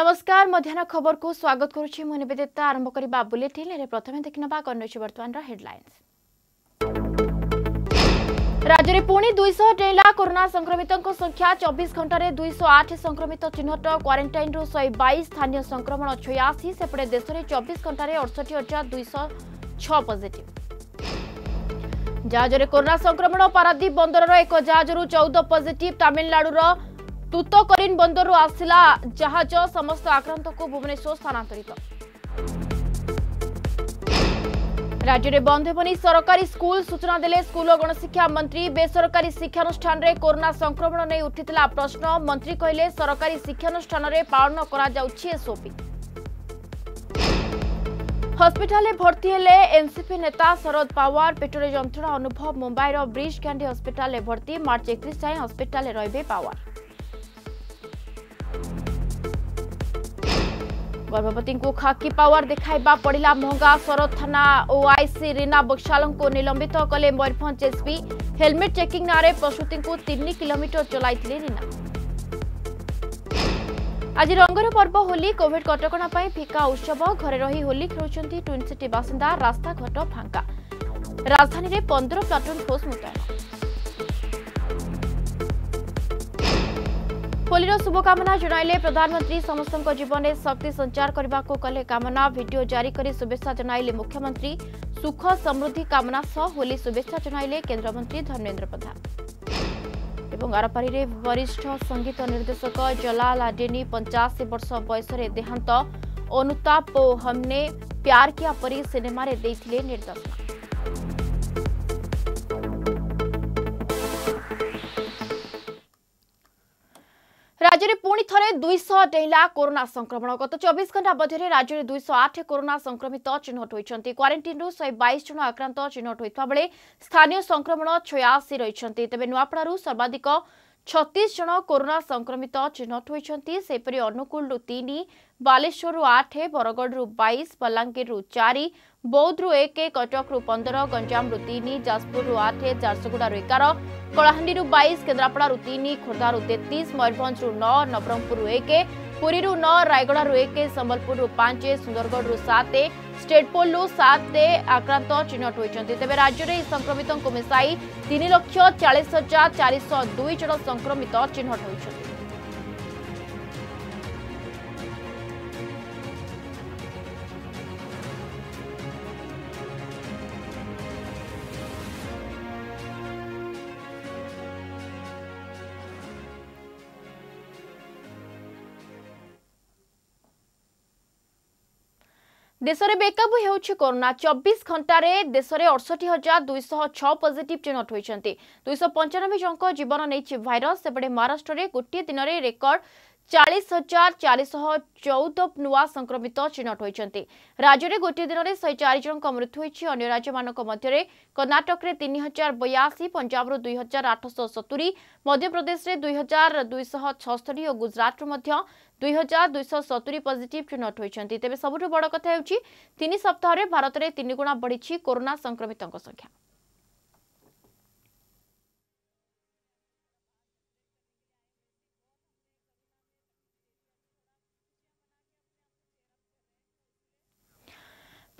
নমস্কার মধ্যাহ্ন খবরকু স্বাগত করুছি মু নিবেদিতা আরম্ভ করা বুলেটিন প্রথমে দেখি নেওয়া কন রয়েছে বর্তমানের হেডলাইন্স রাজ্যে পুঁ দুইশ ডেলা করোনা সংক্রমিত সংখ্যা চব্বিশ ঘণ্টার দুইশ আঠ সংক্রমিত চিহ্নট কোয়ারেটাইন্রু শহে বাইশ স্থানীয় সংক্রমণ ছয়াশি সেপটে দেশের চব্বিশ ঘণ্টার অড়ষটি হাজার দুইশ ছ পজিটিভ জাহাজে করোনা সংক্রমণ পারাদ্বীপ বন্দরর এক জাহাজর চৌদ পজিটিভ তামিলনাড়ুর তুতকরিন বন্দর আসিলা জাহাজ সমস্ত আক্রান্তক ভুবনেশ্বর স্থানান্তরিত রাজ্যের বন্ধ হেবনি সরকারি স্কুল সূচনা দেলে স্কুল ও গণশিক্ষা মন্ত্রী বেসরকারি শিক্ষানুষ্ঠানে করোনা সংক্রমণ নিয়ে উঠি প্রশ্ন মন্ত্রী কহিলেন সরকারি শিক্ষানুষ্ঠানে পালন করা যাচ্ছে এসওপি হসপিটালে ভর্তি হলে এনসিপি নেতা শরদ পাওয়ার পেটরে যন্ত্রণা অনুভব মুম্বাইর ব্রিজ ক্যান্ডি হসপিটালে ভর্তি মার্চ একত্রিশ যাই হসপিটালে রহবে পাওয়ার ଗର୍ଭବତୀଙ୍କୁ ଖାକି ପାୱାର ଦେଖାଇବା ପଡ଼ିଲା ମହଙ୍ଗା ସରଦ ଥାନା ଓଆଇସି ରୀନା ବକ୍ସାଲଙ୍କୁ ନିଲମ୍ବିତ କଲେ ମୟୂରଭଞ୍ଜ ଏସ୍ପି ହେଲମେଟ୍ ଚେକିଂ ନାଁରେ ପ୍ରସୂତିଙ୍କୁ ତିନି କିଲୋମିଟର ଚଲାଇଥିଲେ ରୀନା ଆଜି ରଙ୍ଗର ପର୍ବ ହୋଲି କୋଭିଡ୍ କଟକଣା ପାଇଁ ଫିକା ଉତ୍ସବ ଘରେ ରହି ହୋଲି ଖେଳୁଛନ୍ତି ଟ୍ୱିନ୍ ସିଟି ବାସିନ୍ଦା ରାସ୍ତାଘାଟ ଫାଙ୍କା ରାଜଧାନୀରେ ପନ୍ଦର ପ୍ଲାଟୁନ୍ ଫୋର୍ସ ମୁତୟନ ହୋଲିର ଶୁଭକାମନା ଜଣାଇଲେ ପ୍ରଧାନମନ୍ତ୍ରୀ ସମସ୍ତଙ୍କ ଜୀବନରେ ଶକ୍ତି ସଞ୍ଚାର କରିବାକୁ କଲେ କାମନା ଭିଡିଓ ଜାରି କରି ଶୁଭେଚ୍ଛା ଜଣାଇଲେ ମୁଖ୍ୟମନ୍ତ୍ରୀ ସୁଖ ସମୃଦ୍ଧି କାମନା ସହ ହୋଲି ଶୁଭେଚ୍ଛା ଜଣାଇଲେ କେନ୍ଦ୍ରମନ୍ତ୍ରୀ ଧର୍ମେନ୍ଦ୍ର ପ୍ରଧାନ ଏବଂ ଆରପାରିରେ ବରିଷ୍ଠ ସଙ୍ଗୀତ ନିର୍ଦ୍ଦେଶକ ଜଲାଲ ଆଡେନି ପଞ୍ଚାଅଶୀ ବର୍ଷ ବୟସରେ ଦେହାନ୍ତ ଅନୁତାପ ଓ ହମ୍ନେ ପ୍ୟାର କିଆ ପରି ସିନେମାରେ ଦେଇଥିଲେ ନିର୍ଦ୍ଦେଶନା ରାଜ୍ୟରେ ପୁଣି ଥରେ ଦୁଇଶହ ଡେଇଁଲା କରୋନା ସଂକ୍ରମଣ ଗତ ଚବିଶ ଘଣ୍ଟା ମଧ୍ୟରେ ରାଜ୍ୟରେ ଦୁଇଶହ ଆଠ କରୋନା ସଂକ୍ରମିତ ଚିହ୍ନଟ ହୋଇଛନ୍ତି କ୍ୱାରେଣ୍ଟିନ୍ରୁ ଶହେ ବାଇଶ ଜଣ ଆକ୍ରାନ୍ତ ଚିହ୍ନଟ ହୋଇଥିବାବେଳେ ସ୍ଥାନୀୟ ସଂକ୍ରମଣ ଛୟାଅଶୀ ରହିଛନ୍ତି ତେବେ ନୂଆପଡ଼ାରୁ ସର୍ବାଧିକ ଛତିଶ ଜଣ କରୋନା ସଂକ୍ରମିତ ଚିହ୍ନଟ ହୋଇଛନ୍ତି ସେହିପରି ଅନୁଗୁଳରୁ ତିନି ବାଲେଶ୍ୱରରୁ ଆଠ ବରଗଡ଼ରୁ ବାଇଶ ବଲାଙ୍ଗୀରରୁ ଚାରି ବୌଦ୍ଧରୁ ଏକ କଟକରୁ ପନ୍ଦର ଗଞ୍ଜାମରୁ ତିନି ଯାଜପୁରରୁ ଆଠ ଝାରସୁଗୁଡ଼ାରୁ ଏଗାର କଳାହାଣ୍ଡିରୁ ବାଇଶ କେନ୍ଦ୍ରାପଡ଼ାରୁ ତିନି ଖୋର୍ଦ୍ଧାରୁ ତେତିଶ ମୟୂରଭଞ୍ଜରୁ ନଅ ନବରଙ୍ଗପୁରରୁ ଏକ ପୁରୀରୁ ନଅ ରାୟଗଡ଼ାରୁ ଏକ ସମ୍ବଲପୁରରୁ ପାଞ୍ଚ ସୁନ୍ଦରଗଡ଼ରୁ ସାତ ଷ୍ଟେଟ୍ପୋଲରୁ ସାତ ଆକ୍ରାନ୍ତ ଚିହ୍ନଟ ହୋଇଛନ୍ତି ତେବେ ରାଜ୍ୟରେ ଏହି ସଂକ୍ରମିତଙ୍କୁ ମିଶାଇ ତିନି ଲକ୍ଷ ଚାଳିଶ ହଜାର ଚାରିଶହ ଦୁଇ ଜଣ ସଂକ୍ରମିତ ଚିହ୍ନଟ ହୋଇଛନ୍ତି দেশে বেকাবু হেউছি করোনা চব্বিশ ঘণ্টার দেশের অড়ষটি হাজার দুইশ ছ পজিটিভ চিহ্নট হয়েছেন দুইশ পঞ্চানবে জনক জীবন নেইছে ভাইরস সেপটে মহারাষ্ট্রের গোটিয়ে দিনের রেকর্ড ଚାଳିଶ ହଜାର ଚାରିଶହ ଚଉଦ ନୂଆ ସଂକ୍ରମିତ ଚିହ୍ନଟ ହୋଇଛନ୍ତି ରାଜ୍ୟରେ ଗୋଟିଏ ଦିନରେ ଶହେ ଚାରି ଜଣଙ୍କ ମୃତ୍ୟୁ ହୋଇଛି ଅନ୍ୟ ରାଜ୍ୟମାନଙ୍କ ମଧ୍ୟରେ କର୍ଣ୍ଣାଟକରେ ତିନି ହଜାର ବୟାଅଶୀ ପଞ୍ଜାବରୁ ଦୁଇ ହଜାର ଆଠଶହ ସତୁରୀ ମଧ୍ୟପ୍ରଦେଶରେ ଦୁଇ ହଜାର ଦୁଇଶହ ଛଅସ୍ତରୀ ଓ ଗୁଜରାଟରୁ ମଧ୍ୟ ଦୁଇ ହଜାର ଦୁଇଶହ ସତୁରୀ ପଜିଟିଭ ଚିହ୍ନଟ ହୋଇଛନ୍ତି ତେବେ ସବୁଠୁ ବଡ଼ କଥା ହେଉଛି ତିନି ସପ୍ତାହରେ ଭାରତରେ ତିନିଗୁଣା ବଢ଼ିଛି କରୋନା ସଂକ୍ରମିତଙ୍କ ସଂଖ୍ୟା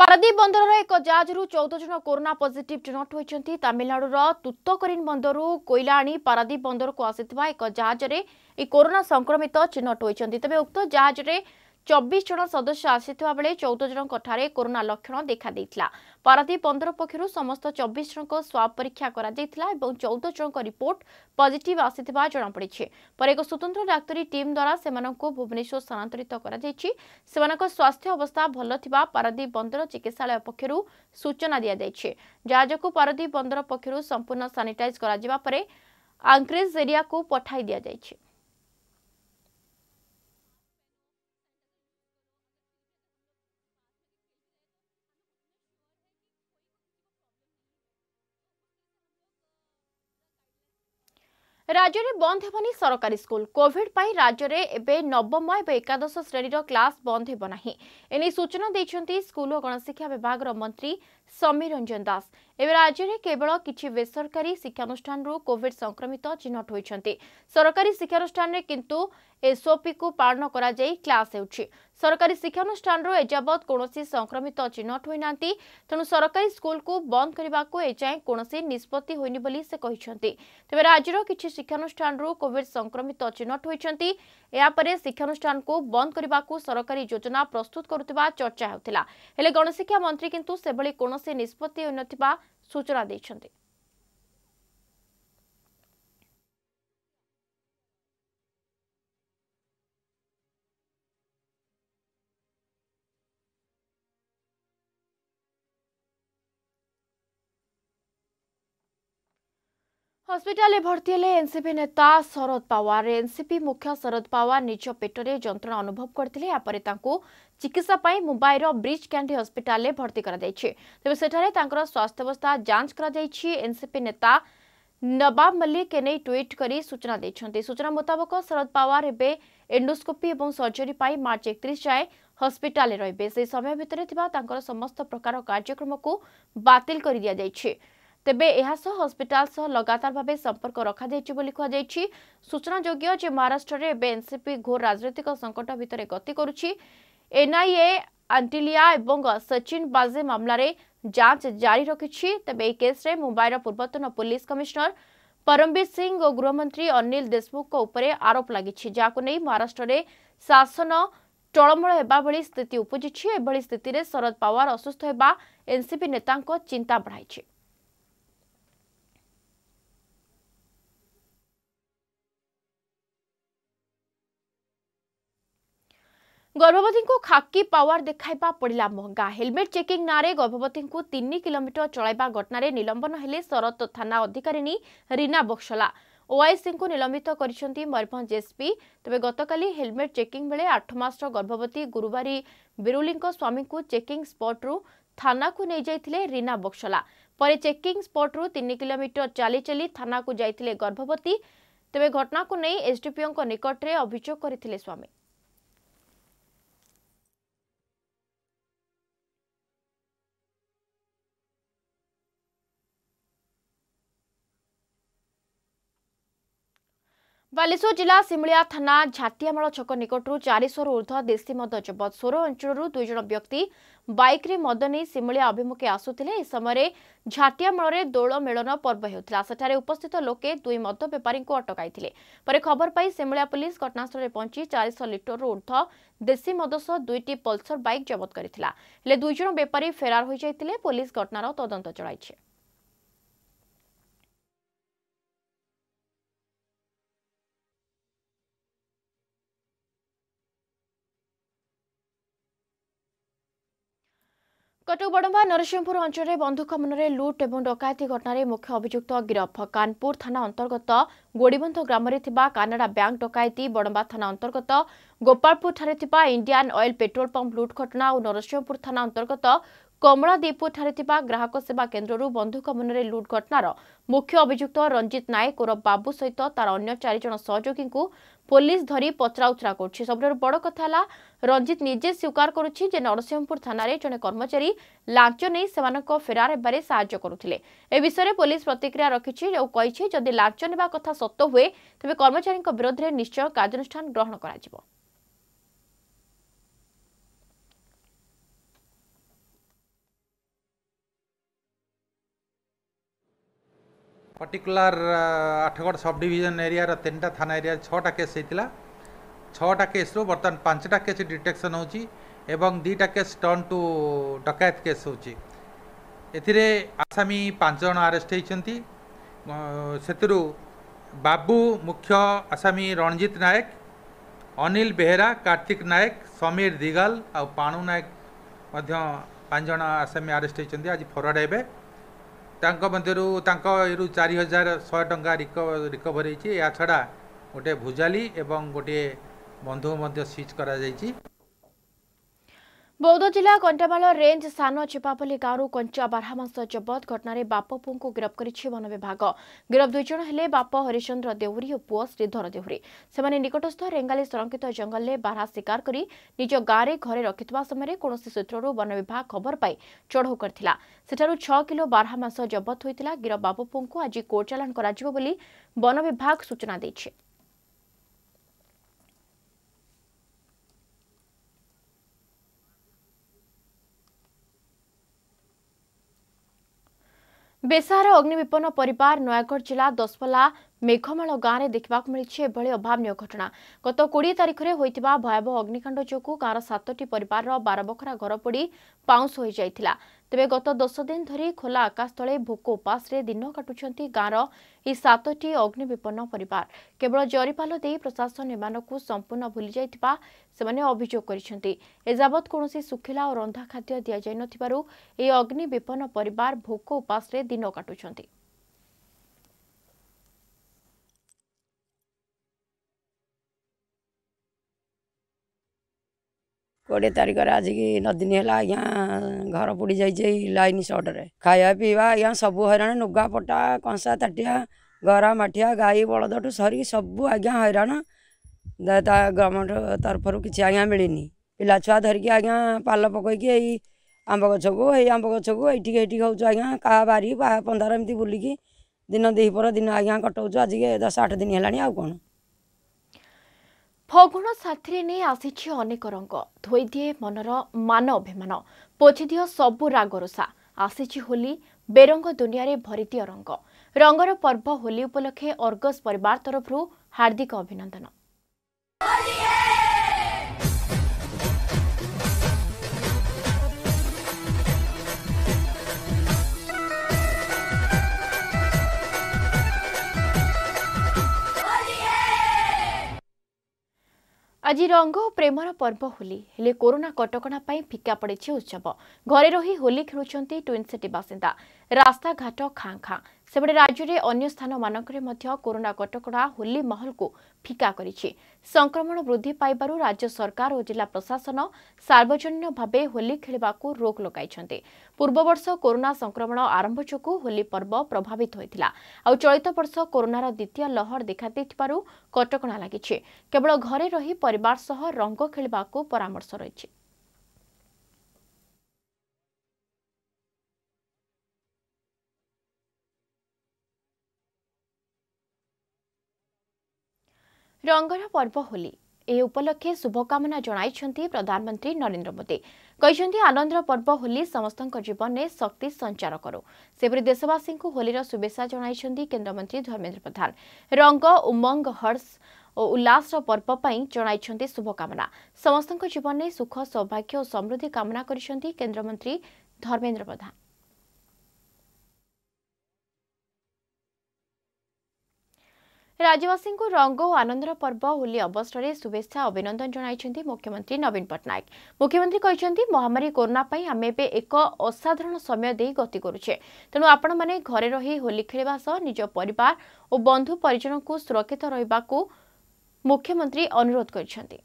ପାରାଦୀପ ବନ୍ଦରର ଏକ ଜାହାଜରୁ ଚଉଦ ଜଣ କରୋନା ପଜିଟିଭ୍ ଚିହ୍ନଟ ହୋଇଛନ୍ତି ତାମିଲନାଡୁର ତୁତକରିନ୍ ବନ୍ଦରରୁ କୋଇଲା ଆଣି ପାରାଦୀପ ବନ୍ଦରକୁ ଆସିଥିବା ଏକ ଜାହାଜରେ ଏହି କରୋନା ସଂକ୍ରମିତ ଚିହ୍ନଟ ହୋଇଛନ୍ତି ତେବେ ଉକ୍ତ ଜାହାଜରେ ଚବିଶ ଜଣ ସଦସ୍ୟ ଆସିଥିବା ବେଳେ ଚଉଦ ଜଣଙ୍କଠାରେ କରୋନା ଲକ୍ଷଣ ଦେଖାଦେଇଥିଲା ପାରାଦୀପ ବନ୍ଦର ପକ୍ଷରୁ ସମସ୍ତ ଚବିଶ ଜଣଙ୍କ ସ୍ୱାବ ପରୀକ୍ଷା କରାଯାଇଥିଲା ଏବଂ ଚଉଦ ଜଣଙ୍କ ରିପୋର୍ଟ ପଜିଟିଭ୍ ଆସିଥିବା ଜଣାପଡ଼ିଛି ପରେ ଏକ ସ୍ୱତନ୍ତ୍ର ଡାକ୍ତରୀ ଟିମ୍ ଦ୍ୱାରା ସେମାନଙ୍କୁ ଭୁବନେଶ୍ୱର ସ୍ଥାନାନ୍ତରିତ କରାଯାଇଛି ସେମାନଙ୍କ ସ୍ୱାସ୍ଥ୍ୟ ଅବସ୍ଥା ଭଲ ଥିବା ପାରାଦୀପ ବନ୍ଦର ଚିକିତ୍ସାଳୟ ପକ୍ଷରୁ ସୂଚନା ଦିଆଯାଇଛି ଯାହାଯୋଗୁଁ ପାରାଦୀପ ବନ୍ଦର ପକ୍ଷରୁ ସମ୍ପୂର୍ଣ୍ଣ ସାନିଟାଇଜ୍ କରାଯିବା ପରେ ଆଙ୍କ୍ରେଜ୍ ଏରିଆକୁ ପଠାଇ ଦିଆଯାଇଛି রাজ্যের বন্ধ হেবনি সরকারি স্কুল কোভিড পাই রাজ্যের এবে নবম এবং একাদশ শ্রেণীর ক্লাস বন্ধ হব না এনে সূচনা দিয়েছেন স্কুল ও গণশিক্ষা বিভাগের মন্ত্রী ସମୀର ରଞ୍ଜନ ଦାସ ଏବେ ରାଜ୍ୟରେ କେବଳ କିଛି ବେସରକାରୀ ଶିକ୍ଷାନୁଷ୍ଠାନରୁ କୋଭିଡ୍ ସଂକ୍ରମିତ ଚିହ୍ନଟ ହୋଇଛନ୍ତି ସରକାରୀ ଶିକ୍ଷାନୁଷ୍ଠାନରେ କିନ୍ତୁ ଏସ୍ଓପିକୁ ପାଳନ କରାଯାଇ କ୍ଲାସ୍ ହେଉଛି ସରକାରୀ ଶିକ୍ଷାନୁଷ୍ଠାନରୁ ଏଯାବତ୍ କୌଣସି ସଂକ୍ରମିତ ଚିହ୍ନଟ ହୋଇନାହାନ୍ତି ତେଣୁ ସରକାରୀ ସ୍କୁଲକୁ ବନ୍ଦ କରିବାକୁ ଏଯାଏଁ କୌଣସି ନିଷ୍ପତ୍ତି ହୋଇନି ବୋଲି ସେ କହିଛନ୍ତି ତେବେ ରାଜ୍ୟର କିଛି ଶିକ୍ଷାନୁଷ୍ଠାନରୁ କୋଭିଡ୍ ସଂକ୍ରମିତ ଚିହ୍ନଟ ହୋଇଛନ୍ତି ଏହାପରେ ଶିକ୍ଷାନୁଷ୍ଠାନକୁ ବନ୍ଦ କରିବାକୁ ସରକାରୀ ଯୋଜନା ପ୍ରସ୍ତୁତ କରୁଥିବା ଚର୍ଚ୍ଚା ହେଉଥିଲା ହେଲେ ଗଣଶିକ୍ଷା ମନ୍ତ୍ରୀ କିନ୍ତୁ ସେଭଳି କୌଣସି ସେ ନିଷ୍ପତ୍ତି ହୋଇନଥିବା ସୂଚନା ଦେଇଛନ୍ତି ହସ୍ପିଟାଲରେ ଭର୍ତ୍ତି ହେଲେ ଏନ୍ସିପି ନେତା ଶରଦ ପାୱାର ଏନ୍ସିପି ମୁଖ୍ୟ ଶରଦ ପାୱାର ନିଜ ପେଟରେ ଯନ୍ତ୍ରଣା ଅନୁଭବ କରିଥିଲେ ଏହାପରେ ତାଙ୍କୁ চিকিৎসা পাই মুম্বাইর ব্রিজ ক্যান্ডি হসপিটালে ভর্তি করা যাইছে তবে সেঠারে তাঁর স্বাস্থ্যাবস্থা যাঞ্চ করা যাইছে এনসিপি নেতা নবাব মল্লিক এনে ট্বিট করে সূচনা দিয়েছেন সূচনা মোতাবক শরদ পাওয়ার এবে এন্ডোস্কোপি এবং সর্জরি পাই মার্চ একত্রিশ যায় হসপিটালে রহবে সেই সময় ভিতরে থাকা তাঁর সমস্ত প্রকার কার্যক্রমকু বাতিল করে দিয়া যাইছে তেবে এসহ হসপিটাল সহ লগাতার ভাবে সম্পর্ক রখাযাইছে বলে কুহযাই সূচনাযোগ্য যে মহারাষ্ট্রের এবে এনসিপি ঘোর রাজনৈতিক সংকট ভিতরে গতি করুছি এনআইএ আন্টিলিয়া এবং সচিন বাজে মামলার যাঞ্চ জারি রাখি তবে এই কেস্রে মুম্বাইর পূর্বতন পুলিশ কমিশনার পরমবীর সিং ও গৃহমন্ত্রী অনিল দেশমুখ উপরে আরোপ লাগিছে যা মহারাষ্ট্রের শাসন টলমূল হওয়া ভি স্থিতি উপজিছে এভাবে স্থিতিরে শরদ পাওয়ার অসুস্থ হওয়া এনসিপি নেতা চিন্তা বড়াইছে ଗର୍ଭବତୀଙ୍କୁ ଖାକି ପାୱାର ଦେଖାଇବା ପଡ଼ିଲା ମହଙ୍ଗା ହେଲମେଟ୍ ଚେକିଂ ନାଁରେ ଗର୍ଭବତୀଙ୍କୁ ତିନି କିଲୋମିଟର ଚଳାଇବା ଘଟଣାରେ ନିଲମ୍ବନ ହେଲେ ଶରତ ଥାନା ଅଧିକାରିଣୀ ରୀନା ବକ୍ସଲା ଓଆଇସିଙ୍କୁ ନିଲମ୍ବିତ କରିଛନ୍ତି ମୟୂରଭଞ୍ଜ ଏସ୍ପି ତେବେ ଗତକାଲି ହେଲମେଟ୍ ଚେକିଂ ବେଳେ ଆଠ ମାସର ଗର୍ଭବତୀ ଗୁରୁବାରୀ ବିରୁଲିଙ୍କ ସ୍ୱାମୀଙ୍କୁ ଚେକିଂ ସ୍ପଟ୍ରୁ ଥାନାକୁ ନେଇଯାଇଥିଲେ ରୀନା ବକ୍ସଲା ପରେ ଚେକିଂ ସ୍ପଟ୍ରୁ ତିନି କିଲୋମିଟର ଚାଲି ଚାଲି ଥାନାକୁ ଯାଇଥିଲେ ଗର୍ଭବତୀ ତେବେ ଘଟଣାକୁ ନେଇ ଏସ୍ଡିପିଓଙ୍କ ନିକଟରେ ଅଭିଯୋଗ କରିଥିଲେ ସ୍ୱାମୀ ବାଲେଶ୍ୱର ଜିଲ୍ଲା ସିମିଳିଆ ଥାନା ଝାଟିଆମାଳ ଛକ ନିକଟରୁ ଚାରିଶହରୁ ଉର୍ଦ୍ଧ୍ୱ ଦେଶୀ ମଦ ଜବତ ସୋର ଅଞ୍ଚଳରୁ ଦୁଇଜଣ ବ୍ୟକ୍ତି ବାଇକ୍ରେ ମଦ ନେଇ ସିମିଳିଆ ଅଭିମୁଖେ ଆସୁଥିଲେ ଏହି ସମୟରେ ଝାଟିଆମାଳରେ ଦୋଳ ମେଳନ ପର୍ବ ହେଉଥିଲା ସେଠାରେ ଉପସ୍ଥିତ ଲୋକେ ଦୁଇ ମଦ ବେପାରୀଙ୍କୁ ଅଟକାଇଥିଲେ ପରେ ଖବର ପାଇ ସିମିଳିଆ ପୁଲିସ୍ ଘଟଣାସ୍ଥଳରେ ପହଞ୍ଚି ଚାରିଶହ ଲିଟରରୁ ଉର୍ଦ୍ଧ୍ୱ ଦେଶୀ ମଦ ସହ ଦୁଇଟି ପଲ୍ସର ବାଇକ୍ ଜବତ କରିଥିଲା ହେଲେ ଦୁଇଜଣ ବେପାରୀ ଫେରାର ହୋଇଯାଇଥିଲେ ପୁଲିସ୍ ଘଟଣାର ତଦନ୍ତ ଚଳାଇଛି କଟକ ବଡମ୍ବା ନରସିଂହପୁର ଅଞ୍ଚଳରେ ବନ୍ଧୁକ ମନରେ ଲୁଟ୍ ଏବଂ ଡକାୟତି ଘଟଣାରେ ମୁଖ୍ୟ ଅଭିଯୁକ୍ତ ଗିରଫ କାନପୁର ଥାନା ଅନ୍ତର୍ଗତ ଗୋଡ଼ିବନ୍ଧ ଗ୍ରାମରେ ଥିବା କାନାଡ଼ା ବ୍ୟାଙ୍କ ଡକାୟତି ବଡମ୍ବା ଥାନା ଅନ୍ତର୍ଗତ ଗୋପାଳପୁରଠାରେ ଥିବା ଇଣ୍ଡିଆନ୍ ଅଏଲ୍ ପେଟ୍ରୋଲ୍ ପମ୍ପ ଲୁଟ୍ ଘଟଣା ଓ ନରସିଂହପୁର ଥାନା ଅନ୍ତର୍ଗତ କମଳାଦେପୁରଠାରେ ଥିବା ଗ୍ରାହକ ସେବା କେନ୍ଦ୍ରରୁ ବନ୍ଧୁକ ମନରେ ଲୁଟ୍ ଘଟଣାର ମୁଖ୍ୟ ଅଭିଯୁକ୍ତ ରଞ୍ଜିତ ନାୟକ ଓରଫ ବାବୁ ସହିତ ତା'ର ଅନ୍ୟ ଚାରିଜଣ ସହଯୋଗୀଙ୍କୁ ପୋଲିସ ଧରି ପଚରାଉଚରା କରୁଛି ସବୁଠାରୁ ବଡ଼ କଥା ହେଲା ରଞ୍ଜିତ ନିଜେ ସ୍ୱୀକାର କରୁଛି ଯେ ନରସିଂହପୁର ଥାନାରେ ଜଣେ କର୍ମଚାରୀ ଲାଞ୍ଚ ନେଇ ସେମାନଙ୍କ ଫେରାର ହେବାରେ ସାହାଯ୍ୟ କରୁଥିଲେ ଏ ବିଷୟରେ ପୋଲିସ ପ୍ରତିକ୍ରିୟା ରଖିଛି ଆଉ କହିଛି ଯଦି ଲାଞ୍ଚ ନେବା କଥା ସତ ହୁଏ ତେବେ କର୍ମଚାରୀଙ୍କ ବିରୋଧରେ ନିଶ୍ଚୟ କାର୍ଯ୍ୟାନୁଷ୍ଠାନ ଗ୍ରହଣ କରାଯିବ particular Athgarh sub division area तीन थाना एरिया छटा केस होता छटा केस रु बर्तमान पांचटा केस डिटेक्शन होगी दुईटा केस टर्न टू डकायत केस होती आसामी पाँच जन आरेस्ट होती से बाबू मुख्य आसामी रणजीत नायक अनिल बेहरा कार्तिक नायक समीर दिगल आ पाणु नायक पाँच जन आसामी आरेस्ट होती आज फरवर्ड हे ତାଙ୍କ ମଧ୍ୟରୁ ତାଙ୍କ ଏରୁ ଚାରି ହଜାର ଶହେ ଟଙ୍କା ରିକଭର୍ ହେଇଛି ଏହା ଛଡ଼ା ଗୋଟିଏ ଭୁଜାଲି ଏବଂ ଗୋଟିଏ ବନ୍ଧୁ ମଧ୍ୟ ସିଜ୍ କରାଯାଇଛି ବୌଦ୍ଧ ଜିଲ୍ଲା କଣ୍ଟାମାଳ ରେଞ୍ଜ ସାନ ଚିପାପଲ୍ଲୀ ଗାଁରୁ କଞ୍ଚା ବାରହାମାଂସ ଜବତ ଘଟଣାରେ ବାପ ପୁଅଙ୍କୁ ଗିରଫ କରିଛି ବନ ବିଭାଗ ଗିରଫ ଦୁଇ ଜଣ ହେଲେ ବାପ ହରିଚନ୍ଦ୍ର ଦେହୁରୀ ଓ ପୁଅ ଶ୍ରୀଧର ଦେହୁରୀ ସେମାନେ ନିକଟସ୍ଥ ରେଙ୍ଗାଲି ସଂରକ୍ଷିତ ଜଙ୍ଗଲରେ ବାରହା ଶିକାର କରି ନିଜ ଗାଁରେ ଘରେ ରଖିଥିବା ସମୟରେ କୌଣସି ସୂତ୍ରରୁ ବନ ବିଭାଗ ଖବର ପାଇ ଚଢ଼ଉ କରିଥିଲା ସେଠାରୁ ଛଅ କିଲୋ ବାରହାମାଂସ ଜବତ ହୋଇଥିଲା ଗିରଫ ବାପ ପୁଅଙ୍କୁ ଆଜି କୋର୍ଟ ଚାଲାଣ କରାଯିବ ବୋଲି ବନ ବିଭାଗ ସୂଚନା ଦେଇଛି ବେସାହାର ଅଗ୍ନିବିପନ୍ନ ପରିବାର ନୟାଗଡ଼ ଜିଲ୍ଲା ଦଶପଲ୍ଲା ମେଘମାଳ ଗାଁରେ ଦେଖିବାକୁ ମିଳିଛି ଏଭଳି ଅଭାବନୀୟ ଘଟଣା ଗତ କୋଡ଼ିଏ ତାରିଖରେ ହୋଇଥିବା ଭୟାବହ ଅଗ୍ନିକାଣ୍ଡ ଯୋଗୁଁ ଗାଁର ସାତଟି ପରିବାରର ବାରବଖରା ଘର ପୋଡ଼ି ପାଉଁଶ ହୋଇଯାଇଥିଲା ତେବେ ଗତ ଦଶ ଦିନ ଧରି ଖୋଲା ଆକାଶ ତଳେ ଭୋକ ଉପାସରେ ଦିନ କାଟୁଛନ୍ତି ଗାଁର ଏହି ସାତଟି ଅଗ୍ନି ବିପନ୍ନ ପରିବାର କେବଳ ଜରିପାଲ ଦେଇ ପ୍ରଶାସନ ଏମାନଙ୍କୁ ସମ୍ପୂର୍ଣ୍ଣ ଭୁଲି ଯାଇଥିବା ସେମାନେ ଅଭିଯୋଗ କରିଛନ୍ତି ଏଯାବତ୍ କୌଣସି ଶୁଖିଲା ଓ ରନ୍ଧା ଖାଦ୍ୟ ଦିଆଯାଇନଥିବାରୁ ଏହି ଅଗ୍ନି ବିପନ୍ନ ପରିବାର ଭୋକ ଉପାସରେ ଦିନ କାଟୁଛନ୍ତି କୋଡ଼ିଏ ତାରିଖରେ ଆଜିକି ନଦିନ ହେଲା ଆଜ୍ଞା ଘର ପୋଡ଼ି ଯାଇଛି ଏଇ ଲାଇନ୍ ସଟ୍ରେ ଖାଇବା ପିଇବା ଆଜ୍ଞା ସବୁ ହଇରାଣ ଲୁଗାପଟା କଂସା ତାଟିଆ ଗରା ମାଠିଆ ଗାଈ ବଳଦଠୁ ସରିକି ସବୁ ଆଜ୍ଞା ହଇରାଣ ତା ଗଭର୍ଣ୍ଣମେଣ୍ଟ ତରଫରୁ କିଛି ଆଜ୍ଞା ମିଳିନି ପିଲା ଛୁଆ ଧରିକି ଆଜ୍ଞା ପାଲ ପକେଇକି ଏଇ ଆମ୍ବ ଗଛକୁ ଏଇ ଆମ୍ବ ଗଛକୁ ଏଇଠିକି ଏଇଠିକି ହେଉଛୁ ଆଜ୍ଞା କାହା ବାରି ବା ପନ୍ଦର ଏମିତି ବୁଲିକି ଦିନ ଦ୍ୱିପହର ଦିନ ଆଜ୍ଞା କଟାଉଛୁ ଆଜିକି ଦଶ ଆଠ ଦିନ ହେଲାଣି ଆଉ କ'ଣ ଫଗୁଣ ସାଥିରେ ନେଇ ଆସିଛି ଅନେକ ରଙ୍ଗ ଧୋଇଦିଏ ମନର ମାନ ଅଭିମାନ ପୋଛିଦିଅ ସବୁ ରାଗରୋଷା ଆସିଛି ହୋଲି ବେରଙ୍ଗ ଦୁନିଆରେ ଭରିଦିଅ ରଙ୍ଗ ରଙ୍ଗର ପର୍ବ ହୋଲି ଉପଲକ୍ଷେ ଅର୍ଗସ ପରିବାର ତରଫରୁ ହାର୍ଦ୍ଦିକ ଅଭିନନ୍ଦନ ଆଜି ରଙ୍ଗ ଓ ପ୍ରେମର ପର୍ବ ହୋଲି ହେଲେ କରୋନା କଟକଣା ପାଇଁ ଫିକା ପଡ଼ିଛି ଉତ୍ସବ ଘରେ ରହି ହୋଲି ଖେଳୁଛନ୍ତି ଟ୍ୱିନ୍ ସିଟି ବାସିନ୍ଦା ରାସ୍ତାଘାଟ ଖାଁ ଖାଁ ସେପଟେ ରାଜ୍ୟରେ ଅନ୍ୟ ସ୍ଥାନମାନଙ୍କରେ ମଧ୍ୟ କରୋନା କଟକଣା ହୋଲି ମହଲକୁ ଫିକା କରିଛି ସଂକ୍ରମଣ ବୃଦ୍ଧି ପାଇବାରୁ ରାଜ୍ୟ ସରକାର ଓ ଜିଲ୍ଲା ପ୍ରଶାସନ ସାର୍ବଜନୀନ ଭାବେ ହୋଲି ଖେଳିବାକୁ ରୋକ ଲଗାଇଛନ୍ତି ପୂର୍ବବର୍ଷ କରୋନା ସଂକ୍ରମଣ ଆରମ୍ଭ ଯୋଗୁଁ ହୋଲି ପର୍ବ ପ୍ରଭାବିତ ହୋଇଥିଲା ଆଉ ଚଳିତ ବର୍ଷ କରୋନାର ଦ୍ୱିତୀୟ ଲହର ଦେଖାଦେଇଥିବାରୁ କଟକଣା ଲାଗିଛି କେବଳ ଘରେ ରହି ପରିବାର ସହ ରଙ୍ଗ ଖେଳିବାକୁ ପରାମର୍ଶ ରହିଛି ରଙ୍ଗର ପର୍ବ ହୋଲି ଏହି ଉପଲକ୍ଷେ ଶୁଭକାମନା ଜଣାଇଛନ୍ତି ପ୍ରଧାନମନ୍ତ୍ରୀ ନରେନ୍ଦ୍ର ମୋଦି କହିଛନ୍ତି ଆନନ୍ଦର ପର୍ବ ହୋଲି ସମସ୍ତଙ୍କ ଜୀବନରେ ଶକ୍ତି ସଞ୍ଚାର କରୁ ସେପରି ଦେଶବାସୀଙ୍କୁ ହୋଲିର ଶୁଭେଚ୍ଛା ଜଣାଇଛନ୍ତି କେନ୍ଦ୍ରମନ୍ତ୍ରୀ ଧର୍ମେନ୍ଦ୍ର ପ୍ରଧାନ ରଙ୍ଗ ଉମଙ୍ଗ ହର୍ଷ ଓ ଉଲ୍ଲାସର ପର୍ବ ପାଇଁ ଜଣାଇଛନ୍ତି ଶୁଭକାମନା ସମସ୍ତଙ୍କ ଜୀବନରେ ସୁଖ ସୌଭାଗ୍ୟ ଓ ସମୃଦ୍ଧି କାମନା କରିଛନ୍ତି କେନ୍ଦ୍ରମନ୍ତ୍ରୀ ଧର୍ମେନ୍ଦ୍ର ପ୍ରଧାନ ରାଜ୍ୟବାସୀଙ୍କୁ ରଙ୍ଗ ଓ ଆନନ୍ଦର ପର୍ବ ହୋଲି ଅବସରରେ ଶୁଭେଚ୍ଛା ଅଭିନନ୍ଦନ ଜଣାଇଛନ୍ତି ମୁଖ୍ୟମନ୍ତ୍ରୀ ନବୀନ ପଟ୍ଟନାୟକ ମୁଖ୍ୟମନ୍ତ୍ରୀ କହିଛନ୍ତି ମହାମାରୀ କରୋନା ପାଇଁ ଆମେ ଏବେ ଏକ ଅସାଧାରଣ ସମୟ ଦେଇ ଗତି କରୁଛେ ତେଣୁ ଆପଣମାନେ ଘରେ ରହି ହୋଲି ଖେଳିବା ସହ ନିଜ ପରିବାର ଓ ବନ୍ଧୁ ପରିଜନଙ୍କୁ ସୁରକ୍ଷିତ ରହିବାକୁ ମୁଖ୍ୟମନ୍ତ୍ରୀ ଅନୁରୋଧ କରିଛନ୍ତି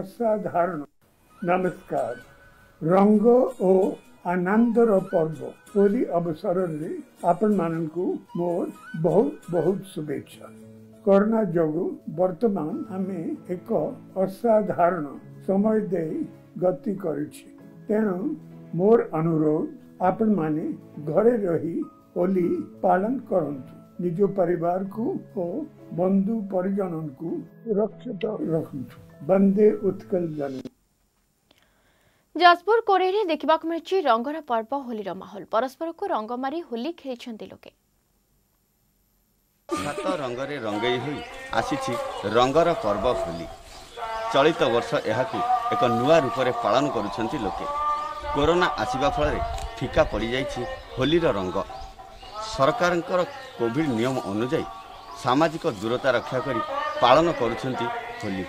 ଅସାଧାରଣ ନମସ୍କାର ରଙ୍ଗ ଓ आनंद पर्व होली अवसर में आपण मान मो बहुत बहुत शुभेच्छा करोना जो वर्तमान आम एक असाधारण समय दे गति करेणु मोर अनुरोध आपण माने घरे रही होली पालन करूँ निज परिवार को बंधु परिजन को सुरक्षित रखु बंदे उत्कल जनता ଯାଜପୁର କୋରେଇରେ ଦେଖିବାକୁ ମିଳିଛି ରଙ୍ଗର ପର୍ବ ହୋଲିର ମାହୋଲ ପରସ୍ପରକୁ ରଙ୍ଗ ମାରି ହୋଲି ଖେଳିଛନ୍ତି ଲୋକେ ସାତ ରଙ୍ଗରେ ରଙ୍ଗେଇ ହୋଇ ଆସିଛି ରଙ୍ଗର ପର୍ବ ହୋଲି ଚଳିତ ବର୍ଷ ଏହାକୁ ଏକ ନୂଆ ରୂପରେ ପାଳନ କରୁଛନ୍ତି ଲୋକେ କୋରୋନା ଆସିବା ଫଳରେ ଫିକା ପଡ଼ିଯାଇଛି ହୋଲିର ରଙ୍ଗ ସରକାରଙ୍କର କୋଭିଡ୍ ନିୟମ ଅନୁଯାୟୀ ସାମାଜିକ ଦୂରତା ରକ୍ଷା କରି ପାଳନ କରୁଛନ୍ତି ହୋଲି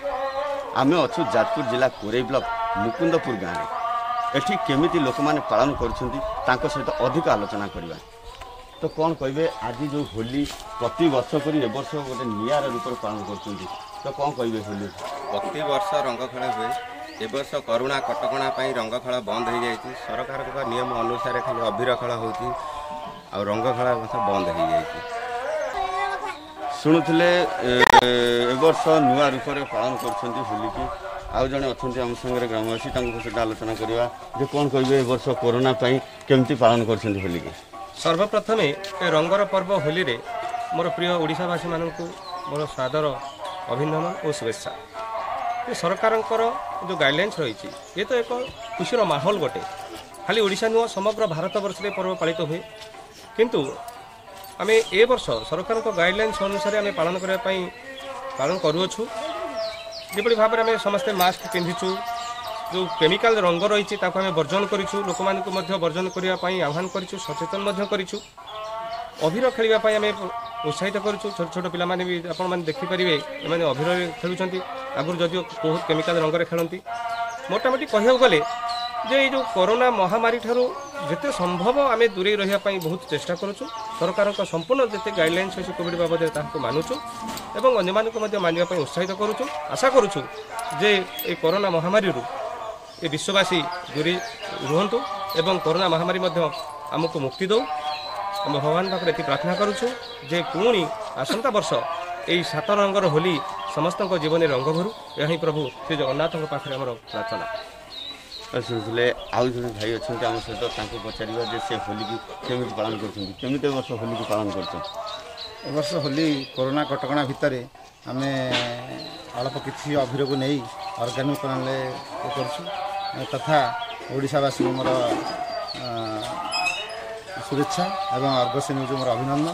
ଆମେ ଅଛୁ ଯାଜପୁର ଜିଲ୍ଲା କୋରେଇ ବ୍ଲକ ମୁକୁନ୍ଦପୁର ଗାଁରେ ଏଠି କେମିତି ଲୋକମାନେ ପାଳନ କରୁଛନ୍ତି ତାଙ୍କ ସହିତ ଅଧିକ ଆଲୋଚନା କରିବା ତ କ'ଣ କହିବେ ଆଜି ଯେଉଁ ହୋଲି ପ୍ରତି ବର୍ଷ କରି ଏ ବର୍ଷ ଗୋଟେ ନିଆରା ରୂପରେ ପାଳନ କରୁଛନ୍ତି ତ କ'ଣ କହିବେ ହୋଲି ପ୍ରତିବର୍ଷ ରଙ୍ଗ ଖେଳ ହୁଏ ଏ ବର୍ଷ କରୁଣା କଟକଣା ପାଇଁ ରଙ୍ଗ ଖେଳ ବନ୍ଦ ହୋଇଯାଇଛି ସରକାରଙ୍କ ନିୟମ ଅନୁସାରେ ଖାଲି ଅଭିର ଖେଳ ହେଉଛି ଆଉ ରଙ୍ଗ ଖେଳ ମଧ୍ୟ ବନ୍ଦ ହୋଇଯାଇଛି ଶୁଣୁଥିଲେ ଏ ବର୍ଷ ନୂଆ ରୂପରେ ପାଳନ କରୁଛନ୍ତି ହୋଲିକି ଆଉ ଜଣେ ଅଛନ୍ତି ଆମ ସାଙ୍ଗରେ ଗ୍ରାମବାସୀ ତାଙ୍କ ସହିତ ଆଲୋଚନା କରିବା ଯେ କ'ଣ କହିବେ ଏ ବର୍ଷ କରୋନା ପାଇଁ କେମିତି ପାଳନ କରିଛନ୍ତି ହୋଲିକି ସର୍ବପ୍ରଥମେ ଏ ରଙ୍ଗର ପର୍ବ ହୋଲିରେ ମୋର ପ୍ରିୟ ଓଡ଼ିଶାବାସୀମାନଙ୍କୁ ମୋର ସ୍ୱାଦର ଅଭିନନ୍ଦନ ଓ ଶୁଭେଚ୍ଛା ସରକାରଙ୍କର ଯେଉଁ ଗାଇଡ଼ଲାଇନ୍ସ ରହିଛି ଏ ତ ଏକ ଖୁସିର ମାହୋଲ ଗୋଟେ ଖାଲି ଓଡ଼ିଶା ନୁହଁ ସମଗ୍ର ଭାରତବର୍ଷରେ ପର୍ବ ପାଳିତ ହୁଏ କିନ୍ତୁ ଆମେ ଏ ବର୍ଷ ସରକାରଙ୍କ ଗାଇଡ଼ଲାଇନ୍ସ ଅନୁସାରେ ଆମେ ପାଳନ କରିବା ପାଇଁ ପାଳନ କରୁଅଛୁ যেভাবে ভাবে আমি সমস্ত মাস্ক পিঁধিছু যে কেমিকাল রঙ রয়েছে তাকে আমি বর্জন করছু লোক বর্জন করা আহ্বান করছু সচেতন করছু অভির খেলা আমি উৎসাহিত করছু ছোট ছোট পিলা মানে আপনার মানে দেখিপারে এমনি অভির খেলুচার আগুন যদিও বহু কেমিকাল রঙের খেলতে মোটামুটি কহিবাক গেলে যে এই ଯେଉଁ କରୋନା ମହାମାରୀ ଠାରୁ ଯେତେ ସମ୍ଭବ ଆମେ ଦୂରେଇ ରହିବା ପାଇଁ ବହୁତ ଚେଷ୍ଟା କରୁଛୁ ସରକାରଙ୍କ ସମ୍ପୂର୍ଣ୍ଣ ଯେତେ ଗାଇଡ଼ଲାଇନ୍ସ ଅଛି କୋଭିଡ଼ ବାବଦରେ ତାହାକୁ ମାନୁଛୁ ଏବଂ ଅନ୍ୟମାନଙ୍କୁ ମଧ୍ୟ ମାନିବା ପାଇଁ ଉତ୍ସାହିତ କରୁଛୁ ଆଶା କରୁଛୁ ଯେ ଏ କରୋନା ମହାମାରୀରୁ ଏ ବିଶ୍ୱବାସୀ ଦୂରେଇ ରୁହନ୍ତୁ ଏବଂ କରୋନା ମହାମାରୀ ମଧ୍ୟ ଆମକୁ ମୁକ୍ତି ଦେଉ ଆମେ ଭଗବାନ ପାଖରେ ଏଠି ପ୍ରାର୍ଥନା କରୁଛୁ ଯେ ପୁଣି ଆସନ୍ତା ବର୍ଷ ଏହି ସାତ ରଙ୍ଗର ହୋଲି ସମସ୍ତଙ୍କ ଜୀବନରେ ରଙ୍ଗ ଭରୁ ଏହା ହିଁ ପ୍ରଭୁ ଶ୍ରୀ ଜଗନ୍ନାଥଙ୍କ ପାଖରେ ଆମର ପ୍ରାର୍ଥନା ଶୁଣୁଥିଲେ ଆଉ ଜଣେ ଭାଇ ଅଛନ୍ତି ଆମ ସହିତ ତାଙ୍କୁ ପଚାରିବା ଯେ ସେ ହୋଲିକୁ କେମିତି ପାଳନ କରୁଛନ୍ତି କେମିତି ବର୍ଷ ହୋଲିକୁ ପାଳନ କରୁଛନ୍ତି ଏ ବର୍ଷ ହୋଲି କରୋନା କଟକଣା ଭିତରେ ଆମେ ଅଳ୍ପ କିଛି ଅଭିରକୁ ନେଇ ଅର୍ଗାନିକ ପ୍ରଣାଳୀରେ ଇଏ କରୁଛୁ ତଥା ଓଡ଼ିଶାବାସୀଙ୍କୁ ମୋର ଶୁଭେଚ୍ଛା ଏବଂ অর্গস নিউজু মোর অভিনন্দন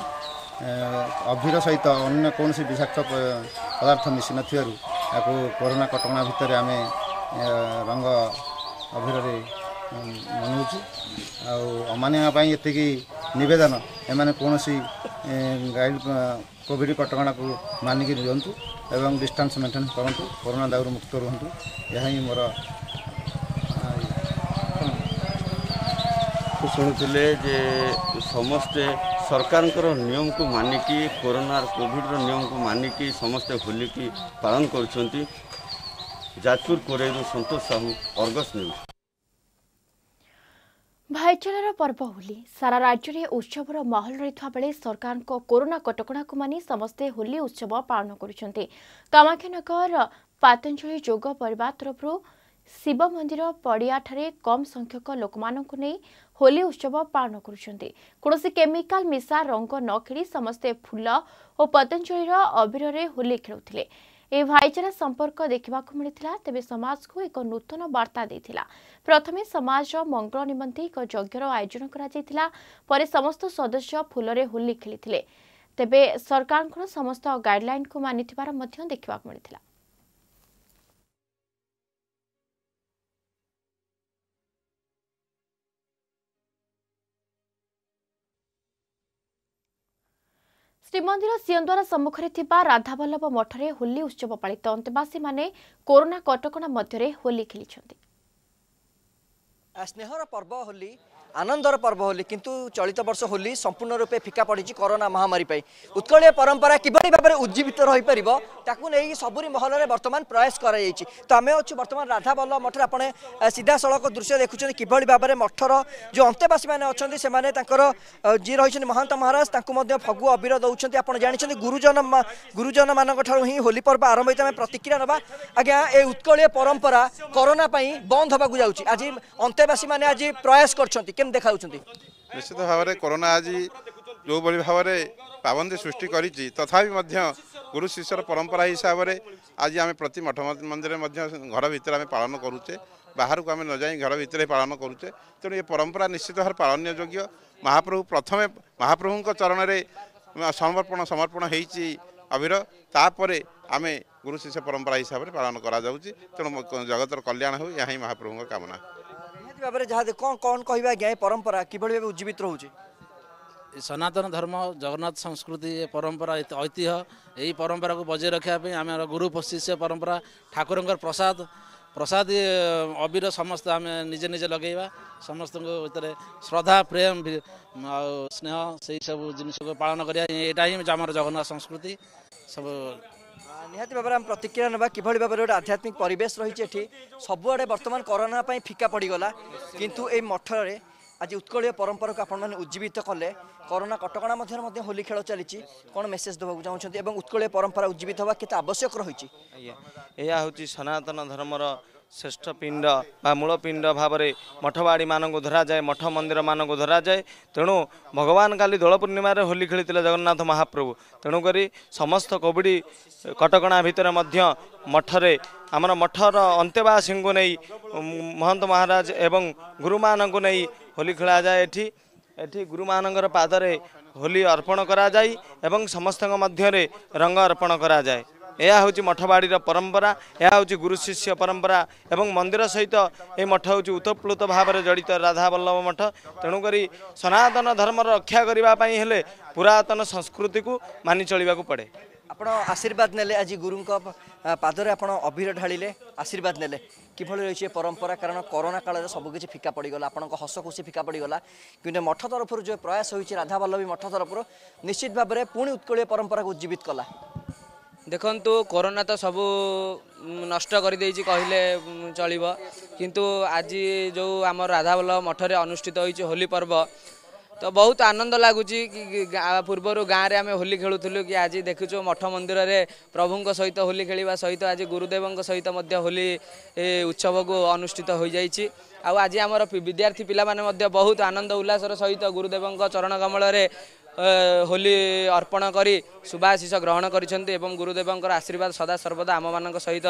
অভির সহিত অন্য কৌশি বিষাক্ত পদার্থ মিশি নথিবারু তাকে করোনা কটকা ভিতরে আমি ଅଭିରରେ ମନଉଛି ଆଉ ଅମାନିଆଙ୍କ ପାଇଁ ଏତିକି ନିବେଦନ ଏମାନେ କୌଣସି ଗାଇଡ କୋଭିଡ଼ କଟକଣାକୁ ମାନିକି ଦିଅନ୍ତୁ ଏବଂ ଡିଷ୍ଟାନ୍ସ ମେଣ୍ଟେନ୍ କରନ୍ତୁ କରୋନା ଦାଉରୁ ମୁକ୍ତ ରୁହନ୍ତୁ ଏହା ହିଁ ମୋର ଶୁଣୁଥିଲେ ଯେ ସମସ୍ତେ ସରକାରଙ୍କର ନିୟମକୁ ମାନିକି କରୋନା କୋଭିଡ଼ର ନିୟମକୁ ମାନିକି ସମସ୍ତେ ହୋଲିକି ପାଳନ କରୁଛନ୍ତି ଯାଜପୁର କୋରେଇରୁ ସନ୍ତୋଷ ସାହୁ ଅର୍ଗସ ନ୍ୟୁଜ୍ ଭାଇଚାରାର ପର୍ବ ହୋଲି ସାରା ରାଜ୍ୟରେ ଉତ୍ସବର ମହଲ ରହିଥିବା ବେଳେ ସରକାରଙ୍କ କରୋନା କଟକଣାକୁ ମାନି ସମସ୍ତେ ହୋଲି ଉତ୍ସବ ପାଳନ କରୁଛନ୍ତି କାମାକ୍ଷାନଗର ପାତଞ୍ଜଳି ଯୋଗ ପରିବାର ତରଫରୁ ଶିବ ମନ୍ଦିର ପଡ଼ିଆଠାରେ କମ୍ ସଂଖ୍ୟକ ଲୋକମାନଙ୍କୁ ନେଇ ହୋଲି ଉତ୍ସବ ପାଳନ କରୁଛନ୍ତି କୌଣସି କେମିକାଲ ମିଶା ରଙ୍ଗ ନ ଖେଳି ସମସ୍ତେ ଫୁଲ ଓ ପତଞ୍ଜଳିର ଅବିରରେ ହୋଲି ଖେଳୁଥିଲେ ଏହି ଭାଇଚାରା ସମ୍ପର୍କ ଦେଖିବାକୁ ମିଳିଥିଲା ତେବେ ସମାଜକୁ ଏକ ନୂତନ ବାର୍ତ୍ତା ଦେଇଥିଲା ପ୍ରଥମେ ସମାଜର ମଙ୍ଗଳ ନିମନ୍ତେ ଏକ ଯଜ୍ଞର ଆୟୋଜନ କରାଯାଇଥିଲା ପରେ ସମସ୍ତ ସଦସ୍ୟ ଫୁଲରେ ହୋଲି ଖେଳିଥିଲେ ତେବେ ସରକାରଙ୍କର ସମସ୍ତ ଗାଇଡ୍ଲାଇନ୍କୁ ମାନିଥିବାର ମଧ୍ୟ ଦେଖିବାକୁ ମିଳିଥିଲା ଶ୍ରୀମନ୍ଦିର ସିଂଦ୍ୱାର ସମ୍ମୁଖରେ ଥିବା ରାଧାବଲ୍ଲଭ ମଠରେ ହୋଲି ଉତ୍ସବ ପାଳିତ ଅନ୍ତେବାସୀମାନେ କରୋନା କଟକଣା ମଧ୍ୟରେ ହୋଲି ଖେଳିଛନ୍ତି ସ୍ନେହର ପର୍ବ ହୋଲି ଆନନ୍ଦର ପର୍ବ ହୋଲି କିନ୍ତୁ ଚଳିତ ବର୍ଷ ହୋଲି ସମ୍ପୂର୍ଣ୍ଣ ରୂପେ ଫିକା ପଡ଼ିଛି କରୋନା ମହାମାରୀ ପାଇଁ ଉତ୍କଳୀୟ ପରମ୍ପରା କିଭଳି ଭାବରେ ଉଜ୍ଜୀବିତ ରହିପାରିବ ତାକୁ ନେଇକି ସବୁରି ମହଲରେ ବର୍ତ୍ତମାନ ପ୍ରୟାସ କରାଯାଇଛି ତ ଆମେ ଅଛୁ ବର୍ତ୍ତମାନ ରାଧାବଲ୍ଲଭ ମଠରେ ଆପଣ ସିଧାସଳଖ ଦୃଶ୍ୟ ଦେଖୁଛନ୍ତି କିଭଳି ଭାବରେ ମଠର ଯେଉଁ ଅନ୍ତେବାସୀମାନେ ଅଛନ୍ତି ସେମାନେ ତାଙ୍କର ଯିଏ ରହିଛନ୍ତି ମହାନ୍ତ ମହାରାଜ ତାଙ୍କୁ ମଧ୍ୟ ଫଗୁ ଅବିର ଦେଉଛନ୍ତି ଆପଣ ଜାଣିଛନ୍ତି ଗୁରୁଜନ ଗୁରୁଜନମାନଙ୍କ ଠାରୁ ହିଁ ହୋଲି ପର୍ବ ଆରମ୍ଭ ହୋଇଛି ଆମେ ପ୍ରତିକ୍ରିୟା ନେବା ଆଜ୍ଞା ଏ ଉତ୍କଳୀୟ ପରମ୍ପରା କରୋନା ପାଇଁ ବନ୍ଦ ହେବାକୁ ଯାଉଛି ଆଜି ଅନ୍ତେବାସୀମାନେ ଆଜି ପ୍ରୟାସ କରିଛନ୍ତି কেমন দেখাউছেন নিশ্চিত ভাবে করোনা আজি যেভাবে ভাবে পাবন্দি সৃষ্টি করেছি তথাপি গুরু শিষ্যর পরম্পরা হিসাবে আজ আমি প্রতি মঠ মন্দিরে ঘর ভিতরে আমি পালন করুছে বাহারক আমি নযাই ঘর ভিতরে পালন করুছে তেমন এ পরম্পরা নিশ্চিত ভাবে পালনযোগ্য মহাপ্রভু প্রথমে মহাপ্রভুঙ্ চরণের সমর্পণ সমর্পণ হয়েছি অবির তাপরে আমি গুরু শিষ্য পরম্পরা হিসাবে পালন করা যাচ্ছে তেমন জগতর কল্যাণ হো ଏହା ହିଁ ମହାପ୍ରଭୁଙ୍କ କାମନା ନିହାତି ଭାବରେ ଯାହା କ'ଣ କ'ଣ କହିବେ ଆଜ୍ଞା ଏ ପରମ୍ପରା କିଭଳି ଭାବେ ଉଜ୍ଜୀବିତ ରହୁଛି ସନାତନ ଧର୍ମ ଜଗନ୍ନାଥ ସଂସ୍କୃତି ଏ ପରମ୍ପରା ଐତିହ୍ୟ ଏହି ପରମ୍ପରାକୁ ବଜାୟ ରଖିବା ପାଇଁ ଆମର ଗୁରୁ ପଶିଷ୍ୟ ପରମ୍ପରା ଠାକୁରଙ୍କର ପ୍ରସାଦ ପ୍ରସାଦ ଅବିର ସମସ୍ତେ ଆମେ ନିଜେ ନିଜେ ଲଗେଇବା ସମସ୍ତଙ୍କ ଭିତରେ ଶ୍ରଦ୍ଧା ପ୍ରେମ ଆଉ ସ୍ନେହ ସେହିସବୁ ଜିନିଷକୁ ପାଳନ କରିବା ଏଇଟା ହିଁ ଆମର ଜଗନ୍ନାଥ ସଂସ୍କୃତି ସବୁ ନିହାତି ଭାବରେ ଆମେ ପ୍ରତିକ୍ରିୟା ନେବା କିଭଳି ଭାବରେ ଗୋଟେ ଆଧ୍ୟାତ୍ମିକ ପରିବେଶ ରହିଛି ଏଠି ସବୁଆଡ଼େ ବର୍ତ୍ତମାନ କରୋନା ପାଇଁ ଫିକା ପଡ଼ିଗଲା କିନ୍ତୁ ଏଇ ମଠରେ ଆଜି ଉତ୍କଳୀୟ ପରମ୍ପରାକୁ ଆପଣମାନେ ଉଜ୍ଜୀବିତ କଲେ କରୋନା କଟକଣା ମଧ୍ୟରେ ମଧ୍ୟ ହୋଲି ଖେଳ ଚାଲିଛି କ'ଣ ମେସେଜ ଦେବାକୁ ଚାହୁଁଛନ୍ତି ଏବଂ ଉତ୍କଳୀୟ ପରମ୍ପରା ଉଜ୍ଜୀବିତ ହେବା କେତେ ଆବଶ୍ୟକ ରହିଛି ଆଜ୍ଞା ଏହା ହେଉଛି ସନାତନ ଧର୍ମର ଶ୍ରେଷ୍ଠ ପିଣ୍ଡ ବା ମୂଳପିଣ୍ଡ ଭାବରେ ମଠବାଡ଼ିମାନଙ୍କୁ ଧରାଯାଏ ମଠ ମନ୍ଦିରମାନଙ୍କୁ ଧରାଯାଏ ତେଣୁ ଭଗବାନ କାଲି ଦୋଳ ପୂର୍ଣ୍ଣିମାରେ ହୋଲି ଖେଳିଥିଲେ ଜଗନ୍ନାଥ ମହାପ୍ରଭୁ ତେଣୁକରି ସମସ୍ତ କୋଭିଡ଼ କଟକଣା ଭିତରେ ମଧ୍ୟ ମଠରେ ଆମର ମଠର ଅନ୍ତେବାସୀଙ୍କୁ ନେଇ ମହନ୍ତ ମହାରାଜ ଏବଂ ଗୁରୁମାନଙ୍କୁ ନେଇ ହୋଲି ଖେଳାଯାଏ ଏଠି ଏଠି ଗୁରୁମାନଙ୍କର ପାଦରେ ହୋଲି ଅର୍ପଣ କରାଯାଏ ଏବଂ ସମସ୍ତଙ୍କ ମଧ୍ୟରେ ରଙ୍ଗ ଅର୍ପଣ କରାଯାଏ ଏହା ହେଉଛି ମଠବାଡ଼ିର ପରମ୍ପରା ଏହା ହେଉଛି ଗୁରୁ ଶିଷ୍ୟ ପରମ୍ପରା ଏବଂ ମନ୍ଦିର ସହିତ ଏହି ମଠ ହେଉଛି ଉତ୍ପ୍ଲୁତ ଭାବରେ ଜଡ଼ିତ ରାଧାବଲ୍ଲଭ ମଠ ତେଣୁକରି ସନାତନ ଧର୍ମର ରକ୍ଷା କରିବା ପାଇଁ ହେଲେ ପୁରାତନ ସଂସ୍କୃତିକୁ ମାନି ଚଳିବାକୁ ପଡ଼େ ଆପଣ ଆଶୀର୍ବାଦ ନେଲେ ଆଜି ଗୁରୁଙ୍କ ପାଦରେ ଆପଣ ଅଭିର ଢାଳିଲେ ଆଶୀର୍ବାଦ ନେଲେ କିଭଳି ରହିଛି ଏ ପରମ୍ପରା କାରଣ କରୋନା କାଳରେ ସବୁକିଛି ଫିକା ପଡ଼ିଗଲା ଆପଣଙ୍କ ହସ ଖୁସି ଫିକା ପଡ଼ିଗଲା କିନ୍ତୁ ମଠ ତରଫରୁ ଯେଉଁ ପ୍ରୟାସ ହୋଇଛି ରାଧାବଲ୍ଲଭୀ ମଠ ତରଫରୁ ନିଶ୍ଚିତ ଭାବରେ ପୁଣି ଉତ୍କଳୀୟ ପରମ୍ପରାକୁ ଉଜ୍ଜୀବିତ କଲା ଦେଖନ୍ତୁ କରୋନା ତ ସବୁ ନଷ୍ଟ କରିଦେଇଛି କହିଲେ ଚଳିବ କିନ୍ତୁ ଆଜି ଯେଉଁ ଆମର ରାଧାବଲ୍ଲଭ ମଠରେ ଅନୁଷ୍ଠିତ ହୋଇଛି ହୋଲି ପର୍ବ ତ ବହୁତ ଆନନ୍ଦ ଲାଗୁଛି କି ପୂର୍ବରୁ ଗାଁରେ ଆମେ ହୋଲି ଖେଳୁଥିଲୁ କି ଆଜି ଦେଖୁଛୁ ମଠ ମନ୍ଦିରରେ ପ୍ରଭୁଙ୍କ ସହିତ ହୋଲି ଖେଳିବା ସହିତ ଆଜି ଗୁରୁଦେବଙ୍କ ସହିତ ମଧ୍ୟ ହୋଲି ଉତ୍ସବକୁ ଅନୁଷ୍ଠିତ ହୋଇଯାଇଛି ଆଉ ଆଜି ଆମର ବିଦ୍ୟାର୍ଥୀ ପିଲାମାନେ ମଧ୍ୟ ବହୁତ ଆନନ୍ଦ ଉଲ୍ଲାସର ସହିତ ଗୁରୁଦେବଙ୍କ ଚରଣ କମଳରେ ହୋଲି ଅର୍ପଣ କରି ଶୁଭାଶିଷ ଗ୍ରହଣ କରିଛନ୍ତି ଏବଂ ଗୁରୁଦେବଙ୍କର ଆଶୀର୍ବାଦ ସଦା ସର୍ବଦା ଆମମାନଙ୍କ ସହିତ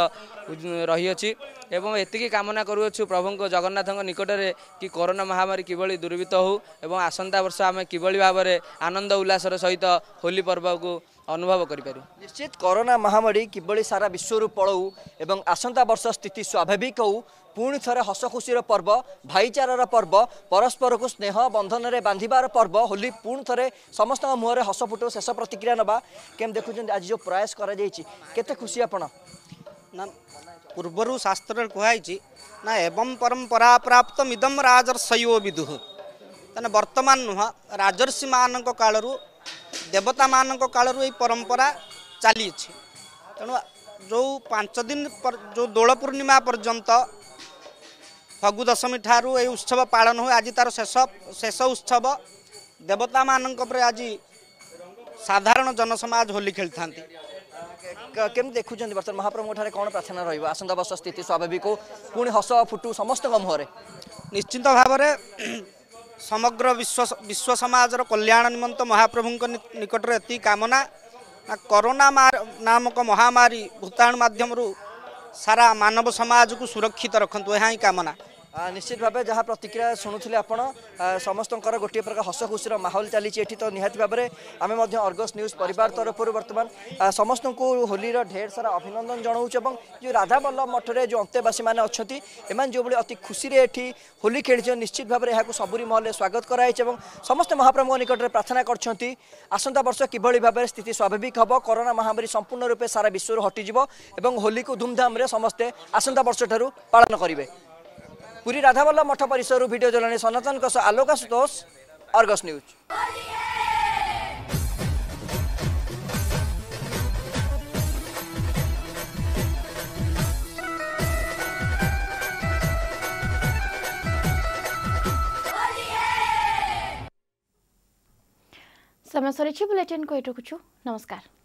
ରହିଅଛି ଏବଂ ଏତିକି କାମନା କରୁଅଛୁ ପ୍ରଭୁଙ୍କ ଜଗନ୍ନାଥଙ୍କ ନିକଟରେ କି କରୋନା ମହାମାରୀ କିଭଳି ଦୁର୍ବିତ ହେଉ ଏବଂ ଆସନ୍ତା ବର୍ଷ ଆମେ କିଭଳି ଭାବରେ ଆନନ୍ଦ ଉଲ୍ଲାସର ସହିତ ହୋଲି ପର୍ବକୁ ଅନୁଭବ କରିପାରିବୁ ନିଶ୍ଚିତ କରୋନା ମହାମାରୀ କିଭଳି ସାରା ବିଶ୍ୱରୁ ପଳଉ ଏବଂ ଆସନ୍ତା ବର୍ଷ ସ୍ଥିତି ସ୍ୱାଭାବିକ ହେଉ ପୁଣି ଥରେ ହସଖୁସିର ପର୍ବ ଭାଇଚାରାର ପର୍ବ ପରସ୍ପରକୁ ସ୍ନେହ ବନ୍ଧନରେ ବାନ୍ଧିବାର ପର୍ବ ହୋଲି ପୁଣି ଥରେ ସମସ୍ତଙ୍କ ମୁହଁରେ ହସ ଫୁଟ ଶେଷ ପ୍ରତିକ୍ରିୟା ନେବା କେମିତି ଦେଖୁଛନ୍ତି ଆଜି ଯେଉଁ ପ୍ରୟାସ କରାଯାଇଛି କେତେ ଖୁସି ଆପଣ ନା ପୂର୍ବରୁ ଶାସ୍ତ୍ରରେ କୁହାଯାଇଛି ନା ଏବଂ ପରମ୍ପରା ପ୍ରାପ୍ତ ମିଦମ୍ ରାଜର୍ଷୟ ବିଦୁହ ତାହେଲେ ବର୍ତ୍ତମାନ ନୁହଁ ରାଜର୍ଷିମାନଙ୍କ କାଳରୁ ଦେବତାମାନଙ୍କ କାଳରୁ ଏହି ପରମ୍ପରା ଚାଲିଅଛି ତେଣୁ ଯେଉଁ ପାଞ୍ଚ ଦିନ ଯେଉଁ ଦୋଳ ପୂର୍ଣ୍ଣିମା ପର୍ଯ୍ୟନ୍ତ ଫଗୁ ଦଶମୀ ଠାରୁ ଏହି ଉତ୍ସବ ପାଳନ ହୁଏ ଆଜି ତାର ଶେଷ ଶେଷ ଉତ୍ସବ ଦେବତାମାନଙ୍କ ଉପରେ ଆଜି ସାଧାରଣ ଜନସମାଜ ହୋଲି ଖେଳିଥାନ୍ତି କେମିତି ଦେଖୁଛନ୍ତି ବର୍ତ୍ତମାନ ମହାପ୍ରଭୁଙ୍କ ଠାରେ କ'ଣ ପ୍ରାର୍ଥନା ରହିବ ଆସନ୍ତା ବର୍ଷ ସ୍ଥିତି ସ୍ୱାଭାବିକ ପୁଣି ହସ ଫୁଟୁ ସମସ୍ତଙ୍କ ମୁହଁରେ ନିଶ୍ଚିତ ଭାବରେ ସମଗ୍ର ବିଶ୍ୱ ବିଶ୍ୱ ସମାଜର କଲ୍ୟାଣ ନିମନ୍ତ ମହାପ୍ରଭୁଙ୍କ ନିକଟରେ ଏତିକି କାମନା କରୋନା ନାମକ ମହାମାରୀ ଭୂତାଣୁ ମାଧ୍ୟମରୁ ସାରା ମାନବ ସମାଜକୁ ସୁରକ୍ଷିତ ରଖନ୍ତୁ ଏହା ହିଁ କାମନା নিশ্চিত ভাবে যা প্রতিক্রিয়া শুণুলে আপনার সমস্ত গোটিয়ে প্রকার হস হসখুশির মাহল চালছে এটি তো নিহতি ভাবে আমি অর্গস নিউজ পরিবার তরফর বর্তমান সমস্ত হোলির ঢের সারা অভিনন্দন জনাওছি এবং যে রাধাবল্লভ মঠের যে অন্তেবাসী মানে অনেক যেভাবে অতি খুশি এটি হোলি খেলছেন নিশ্চিত ভাবে এখন সবুরি মহলে স্বাগত করা হয়েছে এবং সমস্ত মহাপ্রভু নিকটে প্রার্থনা করছেন আসন্তা বর্ষ কিভাবে ভাবে স্থিতি স্বাভাবিক হব করোনা মহামারী সম্পূর্ণরূপে সারা বিশ্বর হটিযোগ এবং হোলি কু ধুমধামে সমস্ত আসন্তা বর্ষ ঠার পালন করবে पुरी राधावल्ल मठ परिसर भिडियो जलाने सनातन कस आलोका सुतोष अर्गस न्यूज समय सरी बुलेटिन को एटुकु नमस्कार